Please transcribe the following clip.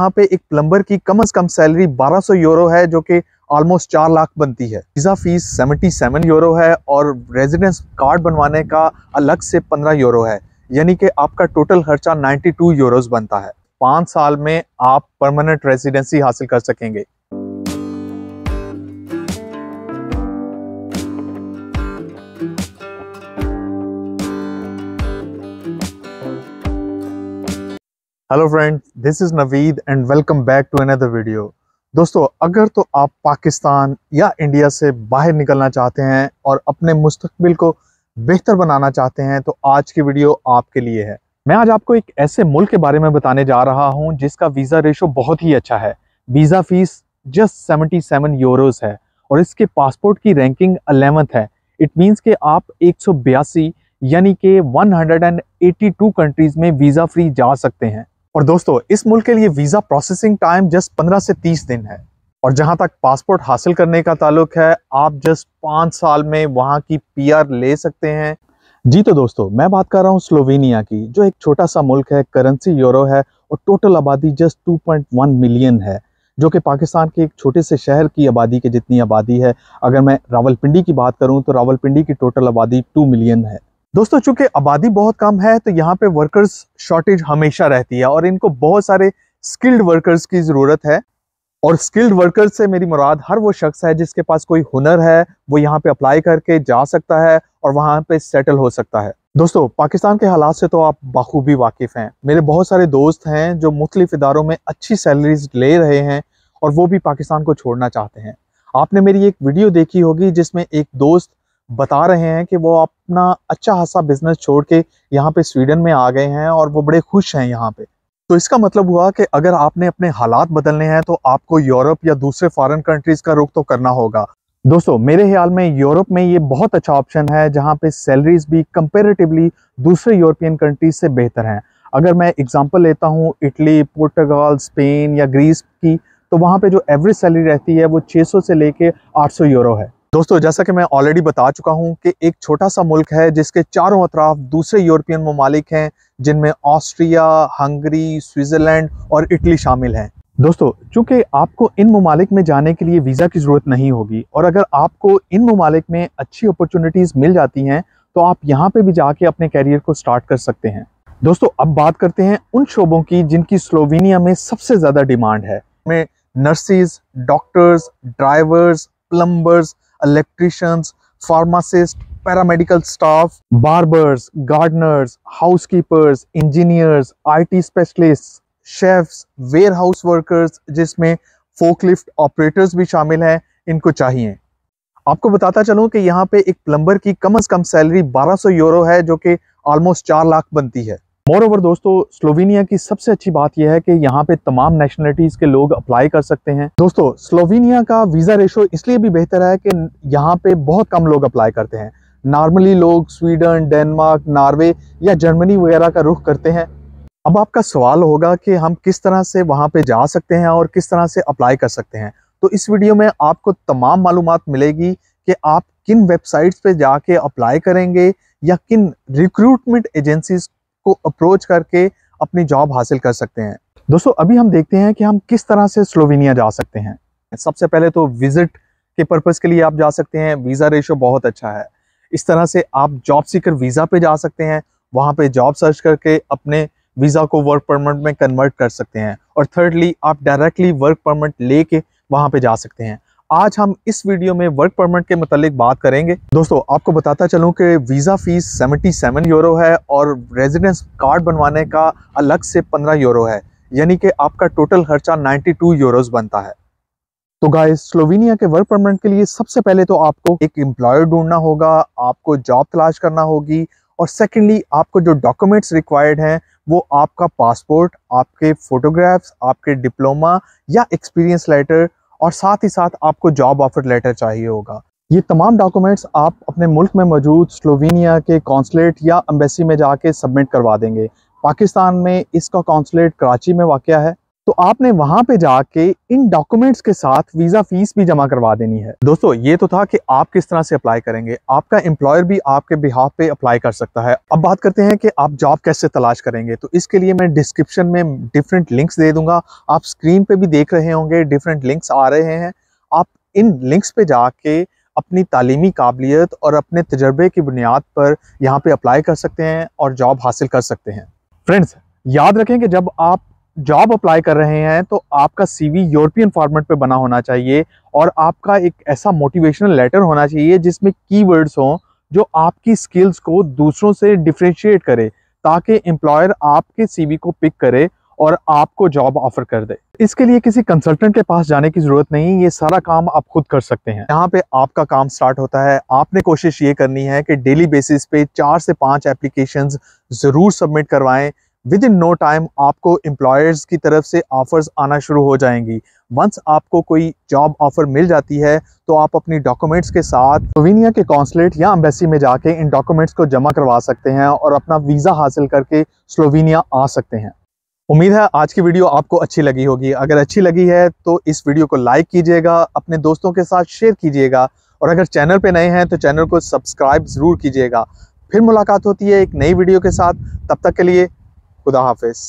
यहाँ पे एक प्लम्बर की कम अज कम सैलरी 1200 यूरो है जो कि ऑलमोस्ट चार लाख बनती है वीज़ा फीस 77 यूरो है और रेजिडेंस कार्ड बनवाने का अलग से 15 यूरो है यानी कि आपका टोटल खर्चा 92 यूरोस बनता है पांच साल में आप परमानेंट रेजिडेंसी हासिल कर सकेंगे hello friend this is Naveed and welcome back to another video दोस्तों अगर तो आप पाकिस्तान या इंडिया से बाहर निकलना चाहते हैं और अपने मुस्तबिल को बेहतर बनाना चाहते हैं तो आज की वीडियो आपके लिए है मैं आज आपको एक ऐसे मुल्क के बारे में बताने जा रहा हूं जिसका वीज़ा रेशो बहुत ही अच्छा है visa fees just seventy seven euros है और इसके पासपोर्ट की रैंकिंग अलेवंथ है इट मीन्स के आप एक यानी कि 182 कंट्रीज़ में वीज़ा फ्री जा सकते हैं और दोस्तों इस मुल्क के लिए वीज़ा प्रोसेसिंग टाइम जस्ट पंद्रह से तीस दिन है और जहाँ तक पासपोर्ट हासिल करने का ताल्लुक है आप जस्ट पाँच साल में वहाँ की पी ले सकते हैं जी तो दोस्तों मैं बात कर रहा हूँ स्लोवेनिया की जो एक छोटा सा मुल्क है करेंसी यूरो है और टोटल आबादी जस्ट 2.1 मिलियन है जो कि पाकिस्तान के एक छोटे से शहर की आबादी के जितनी आबादी है अगर मैं रावलपिंडी की बात करूं तो रावलपिंडी की टोटल आबादी 2 मिलियन है दोस्तों चूंकि आबादी बहुत कम है तो यहाँ पे वर्कर्स शॉर्टेज हमेशा रहती है और इनको बहुत सारे स्किल्ड वर्कर्स की ज़रूरत है और स्किल्ड वर्कर्स से मेरी मुराद हर वो शख्स है जिसके पास कोई हुनर है वो यहाँ पे अप्लाई करके जा सकता है और वहां पे सेटल हो सकता है दोस्तों पाकिस्तान के हालात से तो आप बखूबी वाकिफ़ हैं मेरे बहुत सारे दोस्त हैं जो मुख्तलिफ इदारों में अच्छी सैलरीज ले रहे हैं और वो भी पाकिस्तान को छोड़ना चाहते हैं आपने मेरी एक वीडियो देखी होगी जिसमें एक दोस्त बता रहे हैं कि वो अपना अच्छा खासा बिजनेस छोड़ के यहाँ पे स्वीडन में आ गए हैं और वो बड़े खुश हैं यहाँ पे तो इसका मतलब हुआ कि अगर आपने अपने हालात बदलने हैं तो आपको यूरोप या दूसरे फॉरेन कंट्रीज का रुख तो करना होगा दोस्तों मेरे ख्याल में यूरोप में ये बहुत अच्छा ऑप्शन है जहाँ पे सैलरीज भी कंपेरेटिवली दूसरे यूरोपियन कंट्रीज से बेहतर हैं अगर मैं एग्जांपल लेता हूँ इटली पुर्तगाल स्पेन या ग्रीस की तो वहाँ पे जो एवरेज सैलरी रहती है वो 600 से लेके 800 यूरो है दोस्तों जैसा कि मैं ऑलरेडी बता चुका हूं कि एक छोटा सा मुल्क है जिसके चारों अतराफ दूसरे यूरोपियन ममालिक हैं जिनमें ऑस्ट्रिया हंगरी स्विट्ज़रलैंड और इटली शामिल हैं दोस्तों चूंकि आपको इन ममालिक में जाने के लिए वीज़ा की ज़रूरत नहीं होगी और अगर आपको इन ममालिक में अच्छी अपॉर्चुनिटीज़ मिल जाती हैं तो आप यहाँ पर भी जाके अपने कैरियर को स्टार्ट कर सकते हैं दोस्तों अब बात करते हैं उन शोबों की जिनकी स्लोवेनिया में सबसे ज़्यादा डिमांड है nurses doctors drivers plumbers electricians, pharmacists, paramedical staff, barbers, gardeners, housekeepers, engineers, IT specialists, chefs, warehouse workers जिसमें फोकलिफ्ट ऑपरेटर्स भी शामिल हैं इनको चाहिए आपको बताता चलूं कि यहाँ पे एक प्लम्बर की कम से कम सैलरी 1200 यूरो है जो कि ऑलमोस्ट चार लाख बनती है मोर ओवर दोस्तों स्लोवेनिया की सबसे अच्छी बात यह है कि यहाँ पे तमाम नेशनलिटीज़ के लोग अप्लाई कर सकते हैं दोस्तों स्लोवेनिया का वीज़ा रेशो इसलिए भी बेहतर है कि यहाँ पे बहुत कम लोग अप्लाई करते हैं नॉर्मली लोग स्वीडन डेनमार्क नॉर्वे या जर्मनी वगैरह का रुख करते हैं अब आपका सवाल होगा कि हम किस तरह से वहाँ पे जा सकते हैं और किस तरह से अप्लाई कर सकते हैं तो इस वीडियो में आपको तमाम मालूम मिलेगी कि आप किन वेबसाइट्स पे जाके अप्लाई करेंगे या किन रिक्रूटमेंट एजेंसीज को अप्रोच करके अपनी जॉब हासिल कर सकते हैं दोस्तों अभी हम देखते हैं कि हम किस तरह से स्लोवेनिया जा सकते हैं सबसे पहले तो विजिट के पर्पज़ के लिए आप जा सकते हैं वीज़ा रेशो बहुत अच्छा है इस तरह से आप जॉब सीकर वीज़ा पे जा सकते हैं वहाँ पे जॉब सर्च करके अपने वीज़ा को वर्क परमिट में कन्वर्ट कर सकते हैं और थर्डली आप डायरेक्टली वर्क परमिट लेके वहां वहाँ पर जा सकते हैं आज हम इस वीडियो में वर्क परमिट के मतलब बात करेंगे दोस्तों आपको बताता चलूं कि वीज़ा फीस 77 यूरो है और रेजिडेंस कार्ड बनवाने का अलग से 15 यूरो है यानी कि आपका टोटल खर्चा 92 यूरोस बनता है तो गाय स्लोवेनिया के वर्क परमिट के लिए सबसे पहले तो आपको एक एम्प्लॉयर ढूंढना होगा आपको जॉब तलाश करना होगी और सेकेंडली आपको जो डॉक्यूमेंट्स रिक्वायर्ड हैं वो आपका पासपोर्ट आपके फ़ोटोग्राफ्स आपके डिप्लोमा या एक्सपीरियंस लेटर और साथ ही साथ आपको जॉब ऑफर लेटर चाहिए होगा ये तमाम डॉक्यूमेंट्स आप अपने मुल्क में मौजूद स्लोवेनिया के कौंसलेट या एम्बेसी में जाके सबमिट करवा देंगे पाकिस्तान में इसका कौंसलेट कराची में वाक़ है आपने वहां पे जाके इन डॉक्यूमेंट्स के साथ वीजा फीस भी जमा करवा देनी है दोस्तों ये तो था कि आप किस तरह से अप्लाई करेंगे आपका एम्प्लॉयर भी आपके बिहाफ पे अप्लाई कर सकता है अब बात करते हैं कि आप जॉब कैसे तलाश करेंगे तो इसके लिए मैं डिस्क्रिप्शन में डिफरेंट लिंक्स दे दूंगा आप स्क्रीन पे भी देख रहे होंगे डिफरेंट लिंक्स आ रहे हैं आप इन लिंक्स पे जाके अपनी तालीमी काबिलियत और अपने तजर्बे की बुनियाद पर यहाँ पे अप्लाई कर सकते हैं और जॉब हासिल कर सकते हैं फ्रेंड्स याद रखें कि जब आप जॉब अप्लाई कर रहे हैं तो आपका सीवी यूरोपियन फॉर्मेट पे बना होना चाहिए और आपका एक ऐसा मोटिवेशनल लेटर होना चाहिए जिसमें कीवर्ड्स हों जो आपकी स्किल्स को दूसरों से डिफ्रेंशिएट करे ताकि एम्प्लॉयर आपके सीवी को पिक करे और आपको जॉब ऑफर कर दे इसके लिए किसी कंसल्टेंट के पास जाने की ज़रूरत नहीं ये सारा काम आप खुद कर सकते हैं यहाँ पे आपका काम स्टार्ट होता है आपने कोशिश ये करनी है कि डेली बेसिस पे चार से पांच एप्लीकेशंस ज़रूर सबमिट करवाएं विद इन नो टाइम आपको एम्प्लॉयर्स की तरफ से ऑफर्स आना शुरू हो जाएंगी वंस आपको कोई जॉब ऑफर मिल जाती है तो आप अपनी डॉक्यूमेंट्स के साथ स्लोवेनिया के कौंसलेट या एम्बेसी में जाके इन डॉक्यूमेंट्स को जमा करवा सकते हैं और अपना वीज़ा हासिल करके स्लोवेनिया आ सकते हैं उम्मीद है आज की वीडियो आपको अच्छी लगी होगी अगर अच्छी लगी है तो इस वीडियो को लाइक कीजिएगा अपने दोस्तों के साथ शेयर कीजिएगा और अगर चैनल पे नए हैं तो चैनल को सब्सक्राइब ज़रूर कीजिएगा फिर मुलाकात होती है एक नई वीडियो के साथ तब तक के लिए खुदा हाफिज़